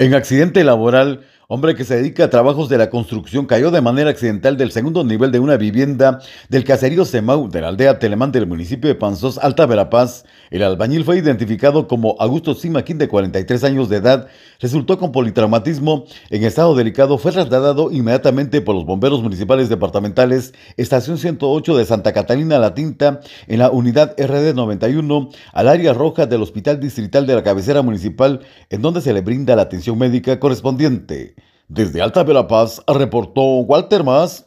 En accidente laboral hombre que se dedica a trabajos de la construcción, cayó de manera accidental del segundo nivel de una vivienda del caserío Semau de la aldea Telemán del municipio de Panzós, Alta Verapaz. El albañil fue identificado como Augusto Simaquín, de 43 años de edad. Resultó con politraumatismo en estado delicado. Fue trasladado inmediatamente por los bomberos municipales departamentales, estación 108 de Santa Catalina La Tinta, en la unidad RD91, al área roja del Hospital Distrital de la Cabecera Municipal, en donde se le brinda la atención médica correspondiente. Desde Alta Paz, reportó Walter Más.